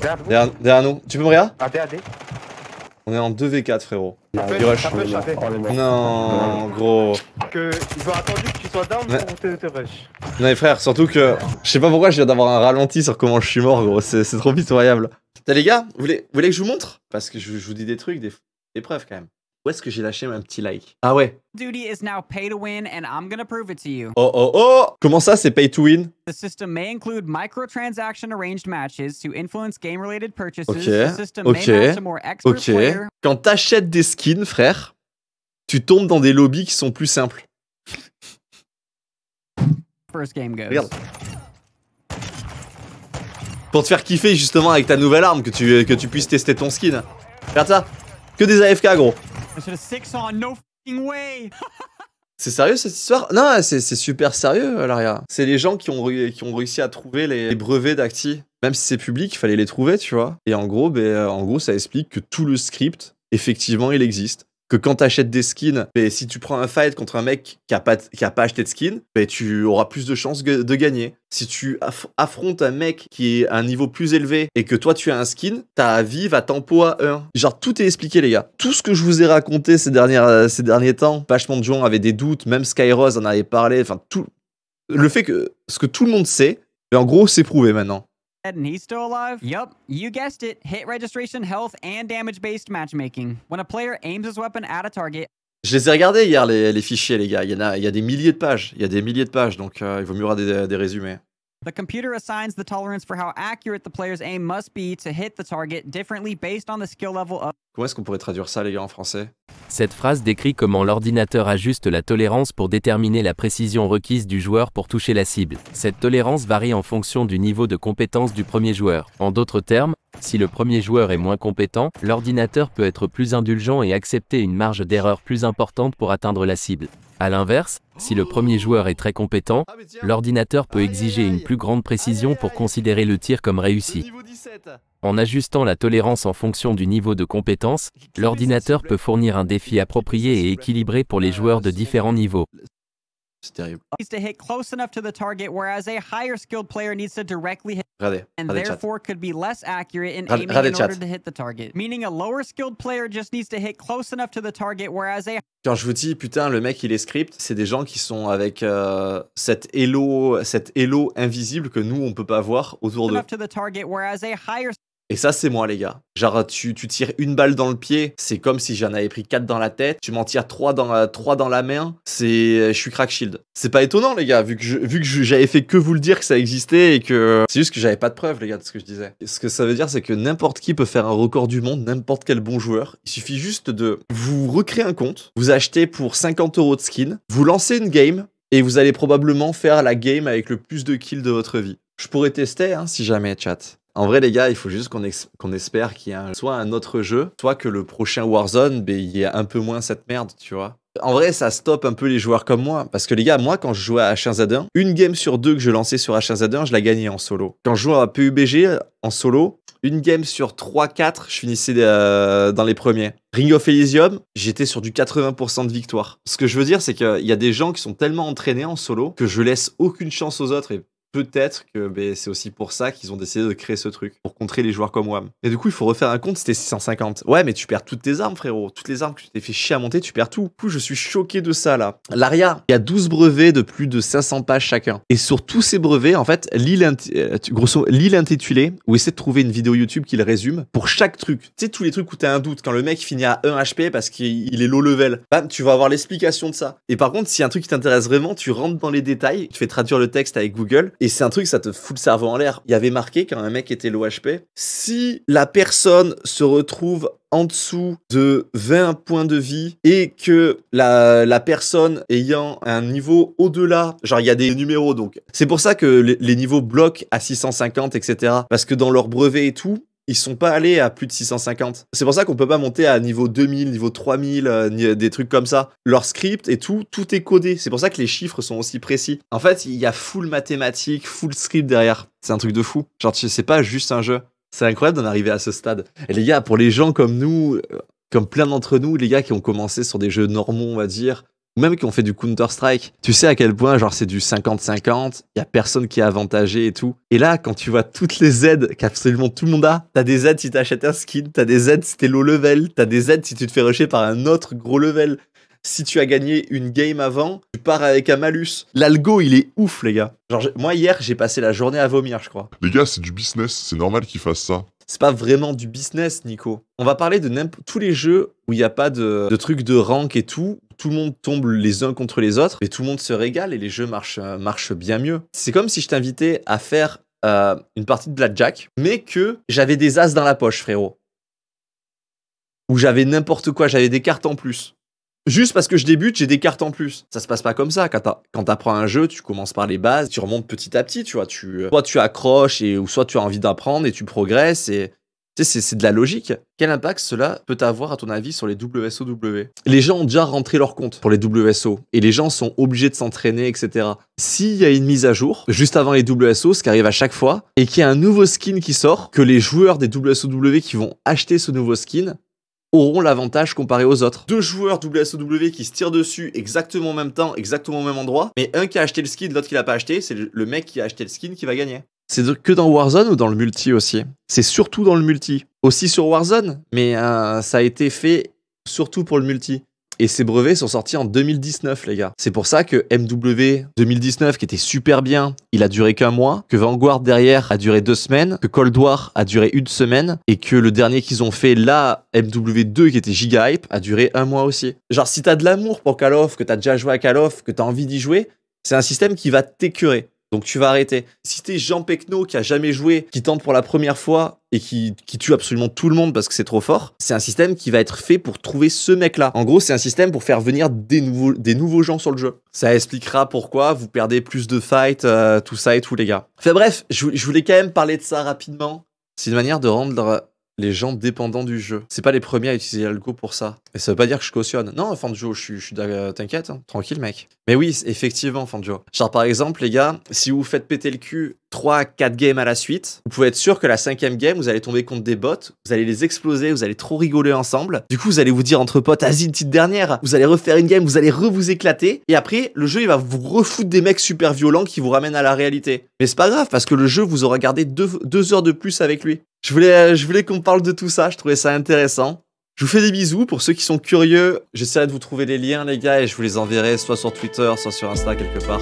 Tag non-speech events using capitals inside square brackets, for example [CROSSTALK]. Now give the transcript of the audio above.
Derrière, nous. Tu peux me regarder AD, ah, On est en 2v4 frérot. il rush. Oh, non, gros. Que, ils ont attendu que tu sois down pour pour te, te rush. Non mais frère, surtout que je sais pas pourquoi je viens d'avoir un ralenti sur comment je suis mort gros, c'est trop pitoyable. T'as les gars, vous voulez, voulez que je vous montre Parce que je, vous dis des trucs, des, des preuves quand même. Où est-ce que j'ai lâché un petit like Ah ouais. Oh oh oh Comment ça c'est pay to win OK. OK. OK. Quand t'achètes des skins, frère, tu tombes dans des lobbies qui sont plus simples. First Regarde. Pour te faire kiffer justement avec ta nouvelle arme que tu que tu puisses tester ton skin. Regarde ça. Que des AFK gros. [LAUGHS] C'est sérieux cette histoire Non, c'est super sérieux, Laria. C'est les gens qui ont, réussi à trouver les, brevets d'Acti. Même si c'est public, il fallait les trouver, tu vois. Et en gros, ben, en gros, ça explique que tout le script, effectivement, il existe que quand tu achètes des skins, si tu prends un fight contre un mec qui a pas, qui a pas acheté de skin, tu auras plus de chances de gagner. Si tu affrontes un mec qui est à un niveau plus élevé et que toi tu as un skin, ta vie va tempo à 1. Genre tout est expliqué les gars. Tout ce que je vous ai raconté ces, dernières, ces derniers temps, vachement de gens avaient des doutes, même Skyros en avait parlé, enfin tout. Le fait que ce que tout le monde sait, mais en gros c'est prouvé maintenant and he's still alive? Yup, you guessed it. Hit registration, health, and damage-based matchmaking. When a player aims his weapon at a target, je les ai regardés hier, les, les, fichiers, les gars. Il y, en a, il y a des milliers de pages. Il y a des milliers de pages, donc euh, il vaut mieux avoir des, des résumés. The computer Comment est-ce qu'on pourrait traduire ça, les gars, en français Cette phrase décrit comment l'ordinateur ajuste la tolérance pour déterminer la précision requise du joueur pour toucher la cible. Cette tolérance varie en fonction du niveau de compétence du premier joueur. En d'autres termes, si le premier joueur est moins compétent, l'ordinateur peut être plus indulgent et accepter une marge d'erreur plus importante pour atteindre la cible. A l'inverse, si le premier joueur est très compétent, l'ordinateur peut exiger une plus grande précision pour considérer le tir comme réussi. En ajustant la tolérance en fonction du niveau de compétence, l'ordinateur peut fournir un défi approprié et équilibré pour les joueurs de différents niveaux. C'est terrible. Needs to hit close enough to the target, whereas a higher skilled player needs to directly hit and therefore could be less accurate in aiming in order to hit the target. Meaning a lower skilled player just needs to hit close enough to the target, whereas a quand je vous dis putain le mec il est script, c'est des gens qui sont avec euh, cette elo cette elo invisible que nous on peut pas voir autour de. Et ça, c'est moi, les gars. Genre, tu, tu tires une balle dans le pied, c'est comme si j'en avais pris quatre dans la tête. Tu m'en tires trois dans, la, trois dans la main, c'est. Je suis crack shield. C'est pas étonnant, les gars, vu que, j'avais fait que vous le dire que ça existait et que. C'est juste que j'avais pas de preuves, les gars, de ce que je disais. ce que ça veut dire, c'est que n'importe qui peut faire un record du monde, n'importe quel bon joueur. Il suffit juste de vous recréer un compte, vous acheter pour 50 euros de skin, vous lancer une game, et vous allez probablement faire la game avec le plus de kills de votre vie. Je pourrais tester hein, si jamais, chat. En vrai, les gars, il faut juste qu'on espère qu'il y ait soit un autre jeu, soit que le prochain Warzone, ben, il y ait un peu moins cette merde, tu vois. En vrai, ça stoppe un peu les joueurs comme moi. Parce que les gars, moi, quand je jouais à h 1 une game sur deux que je lançais sur h je la gagnais en solo. Quand je jouais à PUBG en solo, une game sur 3-4, je finissais euh, dans les premiers. Ring of Elysium, j'étais sur du 80% de victoire. Ce que je veux dire, c'est qu'il y a des gens qui sont tellement entraînés en solo que je laisse aucune chance aux autres. Et peut-être que ben, c'est aussi pour ça qu'ils ont décidé de créer ce truc, pour contrer les joueurs comme WAM. Et du coup, il faut refaire un compte, c'était 650. Ouais, mais tu perds toutes tes armes, frérot. Toutes les armes que tu t'es fait chier à monter, tu perds tout. Du coup, je suis choqué de ça, là. L'aria, il y a 12 brevets de plus de 500 pages chacun. Et sur tous ces brevets, en fait, l'île euh, intitulée, ou essaie de trouver une vidéo YouTube qui le résume, pour chaque truc. Tu sais, tous les trucs où t'as un doute, quand le mec finit à 1 HP parce qu'il est low level, bam, tu vas avoir l'explication de ça. Et par contre, si un truc t'intéresse vraiment, tu rentres dans les détails, tu fais traduire le texte avec Google, et c'est un truc, ça te fout le cerveau en l'air. Il y avait marqué quand un mec était l'OHP, si la personne se retrouve en dessous de 20 points de vie et que la, personne ayant un niveau au-delà, genre il y a des numéros donc. C'est pour ça que les, les, niveaux bloquent à 650, etc. Parce que dans leur brevet et tout, ils sont pas allés à plus de 650. C'est pour ça qu'on peut pas monter à niveau 2000, niveau 3000, euh, euh, des trucs comme ça. Leur script et tout, tout est codé. C'est pour ça que les chiffres sont aussi précis. En fait, il y a full mathématiques, full script derrière. C'est un truc de fou. Genre, c'est pas juste un jeu. C'est incroyable d'en arriver à ce stade. Et les gars, pour les gens comme nous, euh, comme plein d'entre nous, les gars qui ont commencé sur des jeux normaux, on va dire, ou même qui ont fait du Counter-Strike, tu sais à quel point, genre, c'est du 50-50, il y a personne qui est avantagé et tout. Et là, quand tu vois toutes les aides qu'absolument tout le monde a, t'as des aides si t'achètes un skin, t'as des aides si t'es low level, t'as des aides si tu te fais rusher par un autre gros level. Si tu as gagné une game avant, tu pars avec un malus. L'algo, il est ouf, les gars. Genre, moi, hier, j'ai passé la journée à vomir, je crois. Les gars, c'est du business, c'est normal qu'ils fassent ça c'est pas vraiment du business, Nico. On va parler de tous les jeux où il n'y a pas de, de, trucs de rank et tout, tout le monde tombe les uns contre les autres, mais tout le monde se régale et les jeux euh, marchent, bien mieux. C'est comme si je t'invitais à faire euh, une partie de Blackjack, mais que j'avais des as dans la poche, frérot. Ou j'avais n'importe quoi, j'avais des cartes en plus. Juste parce que je débute, j'ai des cartes en plus. Ça se passe pas comme ça. Quand apprends un jeu, tu commences par les bases, tu remontes petit à petit, tu vois. Tu, euh, soit tu accroches, et, ou soit tu as envie d'apprendre et tu progresses. Et c'est de la logique. Quel impact cela peut avoir, à ton avis, sur les WSOW Les gens ont déjà rentré leur compte pour les WSO et les gens sont obligés de s'entraîner, etc. S'il y a une mise à jour, juste avant les WSO, ce qui arrive à chaque fois, et qu'il y a un nouveau skin qui sort, que les joueurs des WSOW qui vont acheter ce nouveau skin auront l'avantage comparé aux autres. Deux joueurs WSOW qui se tirent dessus exactement au même temps, exactement au même endroit, mais un qui a acheté le skin, l'autre qui l'a pas acheté, c'est le mec qui a acheté le skin qui va gagner. C'est que dans Warzone ou dans le multi aussi C'est surtout dans le multi. Aussi sur Warzone, mais euh, ça a été fait surtout pour le multi. Et ces brevets sont sortis en 2019, les gars. C'est pour ça que MW 2019, qui était super bien, il a duré qu'un mois, que Vanguard derrière a duré deux semaines, que Cold War a duré une semaine, et que le dernier qu'ils ont fait là, MW2, qui était giga hype, a duré un mois aussi. Genre, si t'as de l'amour pour Call of, que t'as déjà joué à Call of, que t'as envie d'y jouer, c'est un système qui va t'écurer. Donc tu vas arrêter. Si t'es Jean Pecno qui a jamais joué, qui tente pour la première fois et qui, tue absolument tout le monde parce que c'est trop fort, c'est un système qui va être fait pour trouver ce mec-là. En gros, c'est un système pour faire venir des nouveaux, des nouveaux gens sur le jeu. Ça expliquera pourquoi vous perdez plus de fights, euh, tout ça et tout, les gars. Enfin bref, je, je voulais quand même parler de ça rapidement. C'est une manière de rendre les gens dépendants du jeu. C'est pas les premiers à utiliser l'algo pour ça. Et ça veut pas dire que je cautionne. Non, Fanjo, je suis, euh, t'inquiète, hein, tranquille mec. Mais oui, effectivement, Fanjo. Genre par exemple, les gars, si vous faites péter le cul 3 4 games à la suite, vous pouvez être sûr que la cinquième game, vous allez tomber contre des bots, vous allez les exploser, vous allez trop rigoler ensemble. Du coup, vous allez vous dire entre potes, vas-y, une petite dernière, vous allez refaire une game, vous allez re vous éclater. Et après, le jeu, il va vous refoutre des mecs super violents qui vous ramènent à la réalité. Mais c'est pas grave, parce que le jeu vous aura gardé deux, heures de plus avec lui. Je voulais, euh, je voulais qu'on parle de tout ça, je trouvais ça intéressant. Je vous fais des bisous. Pour ceux qui sont curieux, j'essaierai de vous trouver les liens, les gars, et je vous les enverrai soit sur Twitter, soit sur Insta quelque part.